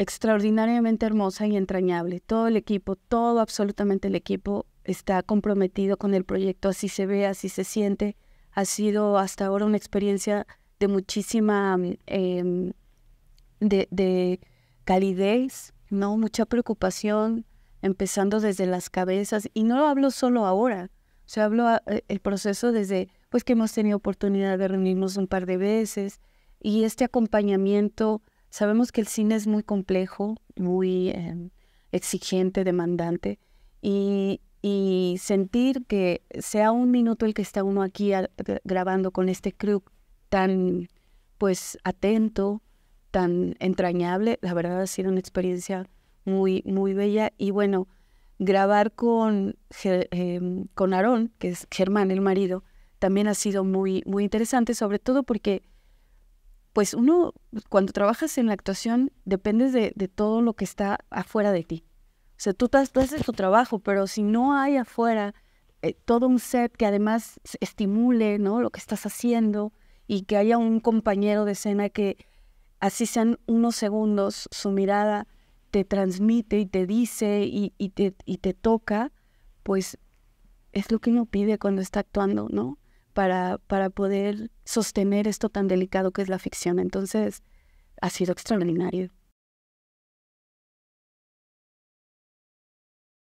extraordinariamente hermosa y entrañable. Todo el equipo, todo absolutamente el equipo está comprometido con el proyecto, así se ve, así se siente. Ha sido hasta ahora una experiencia de muchísima mm, em, de, de calidez, ¿no? Mucha preocupación, empezando desde las cabezas. Y no lo hablo solo ahora, se habló eh, el proceso desde, pues que hemos tenido oportunidad de reunirnos un par de veces y este acompañamiento Sabemos que el cine es muy complejo, muy em, exigente, demandante, y, sentir que sea un minuto el que está uno aquí ah, grabando con este crew tan pues atento, tan entrañable, la verdad ha sido una experiencia muy, muy bella. Y bueno, grabar con, em, con Aarón, que es Germán, el marido, también ha sido muy, muy interesante, sobre todo porque pues uno, cuando trabajas en la actuación, dependes de, todo lo que está afuera de ti. O sea, tú, haces tu trabajo, pero si no hay afuera eh, todo un set que además estimule ¿no? lo que estás haciendo y que haya un compañero de escena que, así sean unos segundos, su mirada te transmite y te dice y, y, te, y te toca, pues es lo que uno pide cuando está actuando, ¿no? para, para poder sostener esto tan delicado que es la ficción. Entonces, ha sido extraordinario.